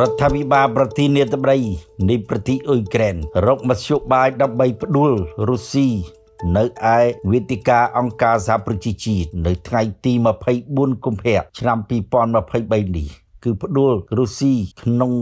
រដ្ឋាភិបាលប្រធានាធិបតីនៃប្រទេសអ៊ុយក្រែនរកមធ្យោបាយដើម្បីផ្ដួលរុស្ស៊ីនៅឯវេទិកាអង្គការសហប្រជាជាតិនៅថ្ងៃទី24កុម្ភៈឆ្នាំ2023នេះគឺផ្ដួលរុស្ស៊ីក្នុង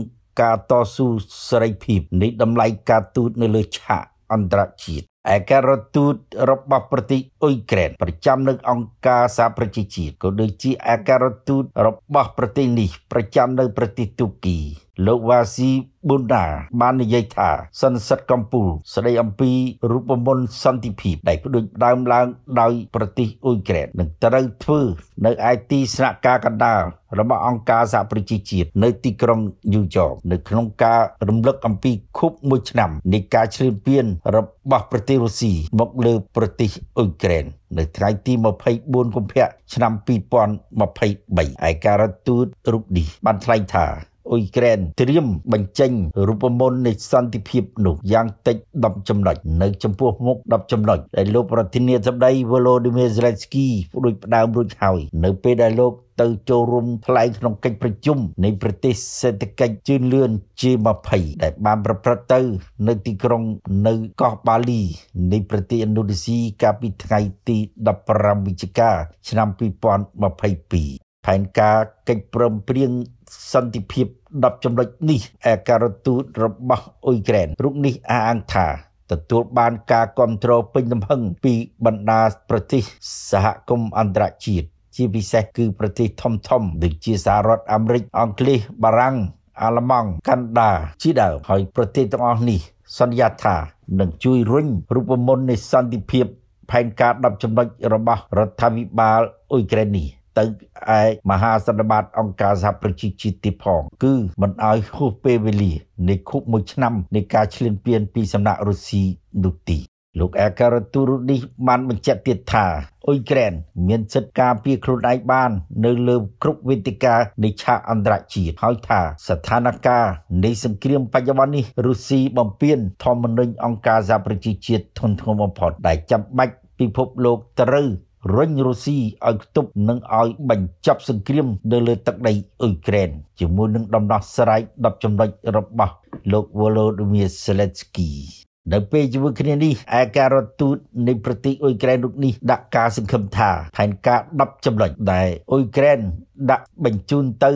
ការតស៊ូសេរីភាពនៃតម្លៃការទូតនៅលើឆាកអន្តរជាតិឯការរទូតរបស់ប្រទេសអ៊ុយក្រែនប្រចាំនៅអង្គការសហប្រជាជាតិក៏ដូចជាឯការរទូតរបស់ប្រទេសនេះប្រចាំនៅប្រទេសទូគីលោកវ៉ាស៊ីប៊ុនដាបាននិយាយថាសន្និសិទកម្ពុជាស្ដីអំពីរូបមន្តសន្តិភាពដែលផ្ដួចផ្ដើមឡើង ដោយ ប្រទេសអ៊ុយក្រែននឹងត្រូវធ្វើនៅឯទីស្នាក់ការកណ្ដាលរបស់អង្គការសហប្រជាជាតិនៅទីក្រុងញូវយ៉កនៅក្នុងការរំលឹកអំពីខួបមួយឆ្នាំនៃការឈ្លានពាន របស់ប្រទេសរុស្ស៊ីមកលើ ប្រទេសអ៊ុយក្រែននៅថ្ងៃទី24កុម្ភៈឆ្នាំ2023ឯការដ្ឋទូតរូបនេះ បានថ្លែងថាអ៊ុយក្រែនត្រៀមបញ្ចេញរូបមន្តនៃសន្តិភាពនោះយ៉ាងតិច10ចំណុចនៅចំពោះមុខ10ចំណុចដែលលោកប្រធានាធិបតី Volodymyr Zelensky ផ្ដួចផ្ដើមរួចហើយ នៅពេលដែលលោកទៅចូលរួមថ្លែងក្នុងកិច្ចប្រជុំនៃប្រទេសសេដ្ឋកិច្ចជឿនលឿន G20 ដែលបានប្រព្រឹត្តទៅនៅទីក្រុងនៅកោះបាលី នៃប្រទេសឥណ្ឌូនេស៊ីកាលពីថ្ងៃទី15វិច្ឆិកាឆ្នាំ2022ផែនការកិច្ចព្រមព្រៀងសន្តិភាព10ចំណុចនេះឯការទូតរបស់អ៊ុយក្រែនរូបនេះអះអាងថាទទួលបានការគ្រប់គ្រងពេញទំហឹងពីបណ្ដាប្រទេសសហគមន៍អន្តរជាតិជាពិសេសគឺប្រទេសធំៗដូចជាសហរដ្ឋអាមេរិក អង់គ្លេសបារាំងអាល្លឺម៉ង់កាណាដាជាដើមហើយប្រទេសទាំងអស់នេះសន្យាថានឹងជួយរុញរូបមន្តនៃសន្តិភាពផែនការ10ចំណុចរបស់រដ្ឋាភិបាលអ៊ុយក្រែននេះទៅឯមហាសន្និបាតអង្គការសហប្រជាជាតិទីផង គឺមិនអោយហួសពេលវេលានៃខូបមួយឆ្នាំនៃការឈ្លានពានពីសំណាក់រុស្ស៊ីនោះទី លោកអាការទូរុនេះបានបញ្ជាក់ទៀតថាអ៊ុយក្រែន មាន សិទ្ធិការពារខ្លួនឯងបាន នៅលើគ្រប់វេទិកានៃឆាកអន្តរជាតិហើយថា ស្ថានភាពនៃសង្គ្រាមបច្ចុប្បន្ននេះរុស្ស៊ីបំពាន ធម្មនុញ្ញអង្គការសហប្រជាជាតិធ្ងន់ធ្ងរបំផុតដែលចាំបាច់ពិភពលោកត្រូវរញរុស្ស៊ីឲ្យទប់និងឲ្យបញ្ចប់សង្គ្រាមនៅលើទឹកដីអ៊ុយក្រែនជាមួយនឹងដំណោះស្រាយ10ចំណុចរបស់លោក Volodymyr Zelensky នៅពេលជាមួយគ្នានេះឯការរដ្ឋទូតនៃប្រទេសអ៊ុយក្រែនរូបនេះដាក់ការសង្ឃឹមថាផែនការ10ចំណុចដែលអ៊ុយក្រែនដាក់បញ្ជូនទៅឯ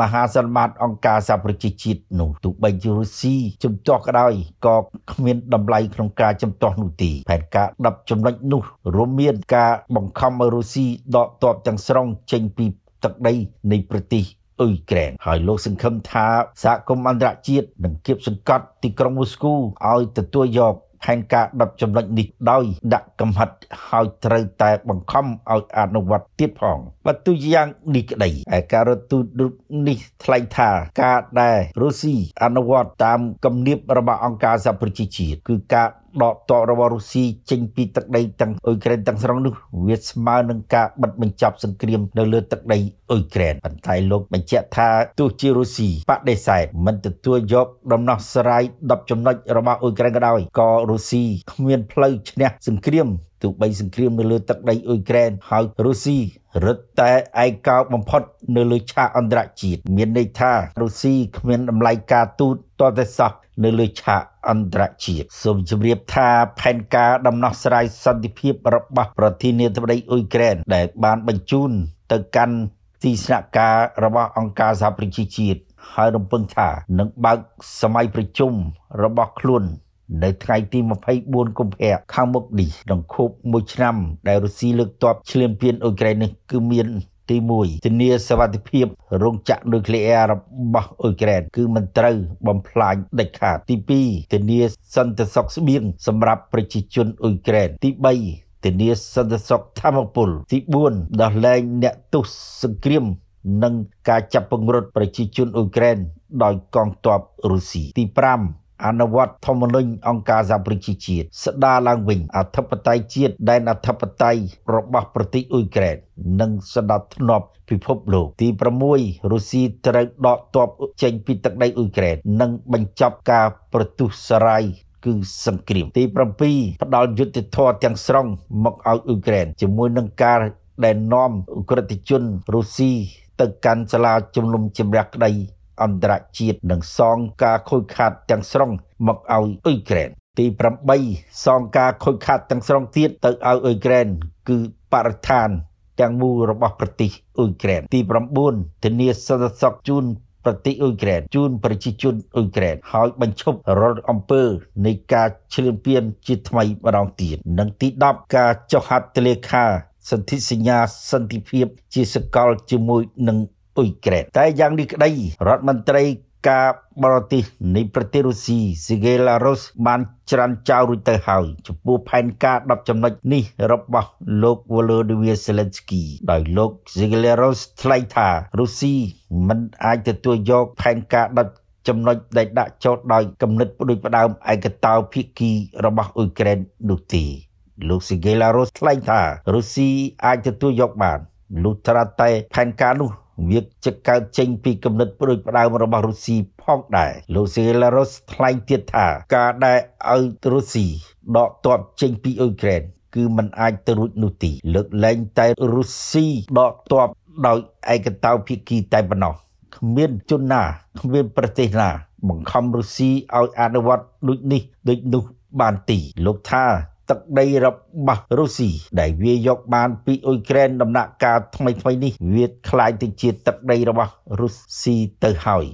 មហាសន្និបាតអង្គការសហប្រជាជាតិនោះទោះបីជារុស្ស៊ីជំទាស់ក៏ដោយក៏គ្មានតម្លៃក្នុងការជំទាស់នោះទេផែនការ10ចំណុចនោះរួមមានការបង្ខំឲ្យរុស្ស៊ីដកទ័ពទាំងស្រុង ចេញពីទឹកដី នៃប្រទេសអ៊ុយក្រែនហើយលោកសង្ឃឹមថាសហគមន៍អន្តរជាតិនឹងគៀបសង្កត់ ទីក្រុងមូស្គូឲ្យទទួលយកផែនការដុតចំណុចនេះដោយ ដាក់កំហិតហើយត្រូវតែបង្ខំឲ្យអនុវត្តទៀតផងបើទូយ៉ាងនេះក្តីឯការរដ្ឋទូតនេះថ្លែងថាការដែលរុស្ស៊ីអនុវត្តតាមគំនាបរបស់អង្គការសហប្រជាជាតិគឺការដកតរបស់រុស្ស៊ីចេញ ពីទឹកដីទាំងអ៊ុយក្រែនទាំងស្រុងនោះវាស្មើនឹងការបិទបញ្ចប់សង្គ្រាម នៅលើទឹកដីអ៊ុយក្រែនប៉ុន្តែលោកបញ្ជាក់ថាទោះជារុស្ស៊ីបដិសេធមិនទទួលយក ដំណោះស្រាយ10ចំណុចរបស់អ៊ុយក្រែនក៏ដោយក៏រុស្ស៊ីគ្មានផ្លូវឈ្នះសង្គ្រាមទោះបីសង្គ្រាមនៅលើទឹកដីអ៊ុយក្រែនហើយរុស្ស៊ីរឹតតែឯកោបំផុត នៅលើឆាកអន្តរជាតិមានន័យថារុស្ស៊ីគ្មានតម្លៃការទូតតតែសោះនៅលើឆាកអន្តរជាតិសូមជម្រាបថាផែនការដំណោះស្រាយសន្តិភាពរបស់ប្រធានាធិបតីអ៊ុយក្រែនដែលបានបញ្ជូនទៅកាន់ទីស្នាក់ការរបស់អង្គការសហប្រជាជាតិហើយរំពឹងថានឹងបើកសម័យប្រជុំរបស់ខ្លួននៅថ្ងៃទី24កុម្ភៈខាងមុខនេះដង្ខូបមួយឆ្នាំ ដែលរុស្ស៊ីលើកទ័ពឈ្លានពានអ៊ុយក្រែននេះគឺមានទី1ធានាសុវត្ថិភាពរោងចក្រនុយក្លេអ៊ែររបស់អ៊ុយក្រែនគឺមិនត្រូវ បំផ្លាញដាច់ខាតទី2ធានាសន្តិសុខស្បៀងសម្រាប់ប្រជាជនអ៊ុយក្រែនទី3ធានាសន្តិសុខធម្មពលទី4ដោះលែងអ្នកទោសសង្គ្រាម និងការចាប់ពង្រត់ប្រជាជនអ៊ុយក្រែនដោយកងទ័ពរុស្ស៊ីទី5អនុវត្តធម្មនុញ្ញអង្គការសហប្រជាជាតិស្ដារឡើងវិញអធិបតេយ្យជាតិដែនអធិបតេយ្យរបស់ប្រទេសអ៊ុយក្រែននិងស្ដាប់ធ្នាប់ពិភពលោក ទី6រុស្ស៊ីត្រូវដកទ័ពចេញពីទឹកដីអ៊ុយក្រែននិងបញ្ចប់ការប្រទុះសារាយគឺសង្គ្រាមទី7ផ្ដាល់យុទ្ធធរទាំងស្រុងមកឲ្យអ៊ុយក្រែនជាមួយនឹងការដែលនាំអ ுக ្រិតជនរុស្ស៊ីទៅកាន់សាលាជំនុំជម្រះក្តីអន្តរជាតិនិងសងការខូចខាតទាំងស្រុងមកឲ្យអ៊ុយក្រែនទី8សងការខូចខាតទាំងស្រុងទៀតទៅឲ្យអ៊ុយក្រែនគឺបរិស្ថានទាំងមូលរបស់ប្រទេសអ៊ុយក្រែនទី9ធានាសន្តិសុខជូនប្រទេសអ៊ុយក្រែនជូនប្រជាជនអ៊ុយក្រែនហើយបញ្ឈប់រាល់អំពើនៃការឈ្លានពានជាថ្មីម្ដងទៀតនិងទី10ការចុះហត្ថលេខាសន្ធិសញ្ញាសន្តិភាពជាសកលជាមួយនឹងអ៊ុយក្រែនតែយ៉ាងនេះក្តី រដ្ឋមន្ត្រីការបរទេសនៃប្រទេសរុស្ស៊ីស៊ីហ្គេឡារុសបានច្រានចោលរួចទៅហើយចំពោះផែនការ10ចំណុចនេះ របស់លោក Volodymyr Zelensky ដោយលោកស៊ីហ្គេឡារុសថ្លែងថារុស្ស៊ីមិនអាចទទួលយកផែនការ10ចំណុចដែលដាក់ចោទដោយគំនិតផ្ដួចផ្ដើមឯកតោភាគីរបស់អ៊ុយក្រែននោះទេលោកស៊ីហ្គេឡារុសថ្លែងថារុស្ស៊ីអាចទទួលយកបានលុះត្រាតែផែនការនោះវាជាកើតចេញពីគំនិតព្រួយផ្ដើមរបស់រុស្ស៊ីផងដែរលោកសេឡារុសថ្លែងទៀតថាការដែលឲ្យរុស្ស៊ីដកទ័ពចេញពីអ៊ុយក្រែនគឺมันអាចទៅរួចនោះទីលើកលែងតែរុស្ស៊ីដកទ័ពដោយឯកតោភាគីតែប៉ុណ្ណោះគ្មានជនណាគ្មាន ប្រទេសណា បង្ខំរុស្ស៊ីឲ្យអនុវត្តដូចនេះដូចនោះបានទីលោកថាទឹកដីរបស់រុស្ស៊ីដែលវាយកបានពីអ៊ុយក្រែនដំណាក់កាលថ្មីថ្មីនេះវាខ្លាយទៅជាទឹកដីរបស់រុស្ស៊ីទៅហើយ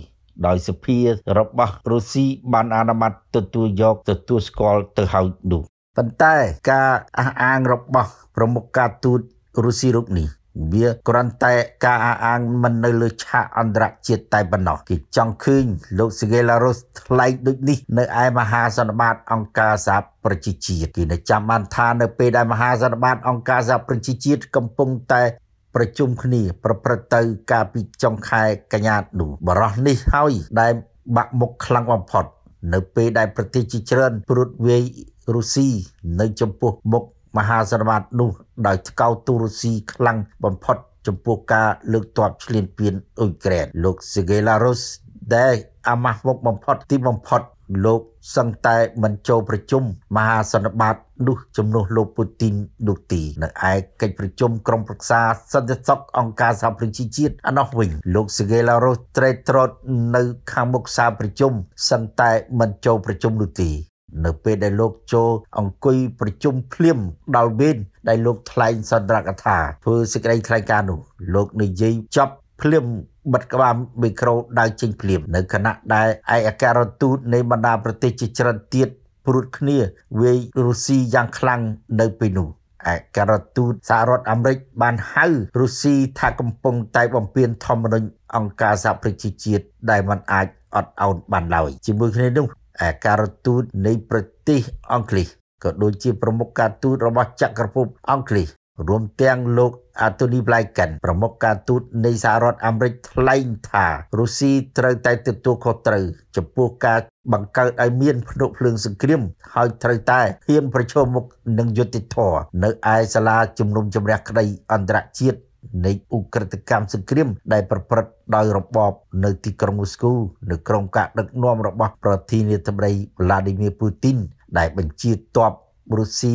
ដោយសភា របស់រុស្ស៊ីបានអនុម័តទទួលយកទទួលស្គាល់ទៅហើយនោះប៉ុន្តែការអះអាងរបស់ ប្រមុខការទូតរុស្ស៊ីរូបនេះវាគ្រាន់តែការអះអាងមិននៅលើឆាកអន្តរជាតិតែប៉ុណ្ណោះគេចង់ឃើញលោកសេហ្គេឡារុសថ្លែងដូចនេះនៅឯមហាសន្និបាតអង្គការសហប្រជាជាតិគេនៅចាំបានថានៅពេលដែលមហាសន្និបាតអង្គការសហប្រជាជាតិកំពុងតែប្រជុំគ្នាប្រព្រឹត្តទៅកាលពីចុងខែកញ្ញានោះបរោះនេះហើយដែលបាក់មុខខ្លាំងបំផុតនៅពេលដែលប្រទេសជាច្រើនព្រួតវាយរុស្ស៊ីនៅចំពោះមុខមហាសន្និបាតនោះ ដោយថ្កោលទូរស៊ីខ្លាំងបំផុត ចំពោះការលើកទ័ពឈ្លានពានអ៊ុយក្រែនលោកសេហ្គេឡារុសដែលអាម៉ាស់មុខបំផុតទីបំផុតលោកសឹងតែមិនចូលប្រជុំមហាសន្និបាតនោះជំនួសលោកពូទីន នោះទីនៅឯកិច្ចប្រជុំក្រុមប្រឹក្សាសន្តិសុខអង្គការសហប្រជាជាតិអនោះវិញលោកសេហ្គេឡារុសត្រេកត្រតនៅខាងមុខសាលប្រជុំសឹងតែមិនចូលប្រជុំនោះទីនៅពេលដែលលោកចូលអង្គុយប្រជុំភ្លាមដល់វេនដែលលោកថ្លែងសន្ទរកថាធ្វើសេចក្តីថ្លែងការណ៍នោះលោកនិយាយចប់ភ្លាមបិទក្បាលមីក្រូដៅចេញភ្លាមនៅខណៈដែលឯកអគ្គរដ្ឋទូតនៃបណ្ដាប្រទេស ជាច្រើនទៀតព្រួតគ្នាវាយរុស្ស៊ីយ៉ាងខ្លាំងនៅពេលនោះឯកការទូតសហរដ្ឋអាមេរិកបានហៅរុស្ស៊ីថាកំពុងតែបំពានធម្មនុញ្ញអង្គការសហប្រជាជាតិដែលមិនអាចអត់ឱនបានឡើយជាមួយគ្នានោះការទូតនៃប្រទេសអង់គ្លេសក៏ដូចជាប្រមុខការទូតរបស់ចក្រភពអង់គ្លេសរួមទាំងលោកអាតូនីប្លៃកិនប្រមុខការទូតនៃសហរដ្ឋអាមេរិកថ្លែងថារុស្ស៊ីត្រូវតែទទួលខុសត្រូវចំពោះការបង្កើតឲ្យមានភ្នក់ភ្លើងសង្គ្រាម ហើយត្រូវតែហ៊ានប្រឈមមុខនឹងយុត្តិធម៌នៅឯសាលាជំនុំជម្រះក្តីអន្តរជាតិនៃឧក្រិដ្ឋកម្មសង្គ្រាម ដែលប្រព្រឹត្តដោយរបបនៅទីក្រុងមូស្គូ នៅក្នុងការដឹកនាំរបស់ប្រធានាធិបតី Vladimir Putin ដែលបញ្ជាទ័ពរុស្ស៊ី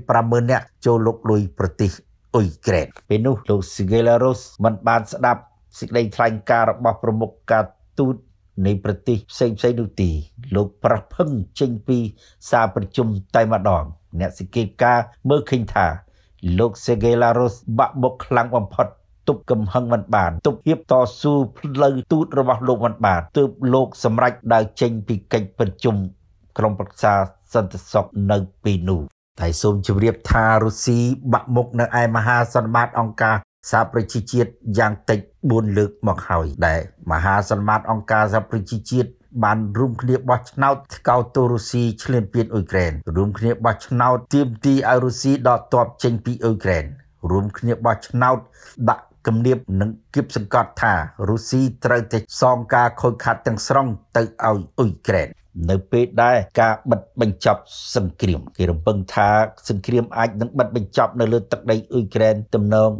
250000នាក់ចូលលុកលុយប្រទេសអ៊ុយក្រែនពេលនោះលោក Sigelarus មិនបាន ស្ដាប់សេចក្តីថ្លែងការណ៍របស់ប្រមុខការទូត នៃប្រទេសផ្សេងផ្សេងនោះទីលោកប្រះភឹងចេញពីសារប្រជុំតែម្ដងអ្នកសង្កេតការមើលឃើញថាលោក Sergei Lavrov បាក់បុកខ្លាំងបំផុត ទប់កំហឹងមិនបានទប់ហៀបតស៊ូផ្លូវទូតរបស់លោកមិនបានទើបលោកសម្រេចដើរចេញពីកិច្ចប្រជុំក្រុមប្រឹក្សាសន្តិសុខនៅពេលនោះតែសូមជម្រាបថារុស្ស៊ីបាក់មុខនៅឯមហាសន្និបាតអង្គការសហប្រជាជាតិយ៉ាងតិច4លើកមកហើយដែលមហាសន្និបាតអង្គការសហប្រជាជាតិបាន រួមគ្នាបោះឆ្នោតថ្កោលទោសរុស្ស៊ីឈ្លានពានអ៊ុយក្រែនរួមគ្នាបោះឆ្នោតទាមទារឲ្យរុស្ស៊ីដកទ័ពចេញពីអ៊ុយក្រែនរួមគ្នាបោះឆ្នោតដាក់គំនាបនិងគៀបសង្កត់ថារុស្ស៊ីត្រូវតែសងការខូចខាតទាំងស្រុង ទៅឲ្យអ៊ុយក្រែននៅពេលដែលការបិទបញ្ចប់សង្គ្រាមគេរំពឹងថា សង្គ្រាមអាចនឹងបិទបញ្ចប់នៅលើទឹកដីអ៊ុយក្រែនទំនង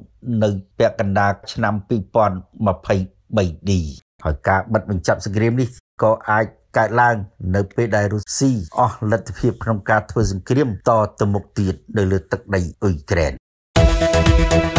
នៅពាក់កណ្ដាលឆ្នាំ2023នេះហើយការបិទបញ្ចប់សង្គ្រាមនេះក៏អាចកើតឡើងនៅពេលដែលរុស្ស៊ីអស់លទ្ធភាពក្នុងការធ្វើសង្គ្រាមតទៅមុខទៀតនៅលើទឹកដីអ៊ុយក្រែន។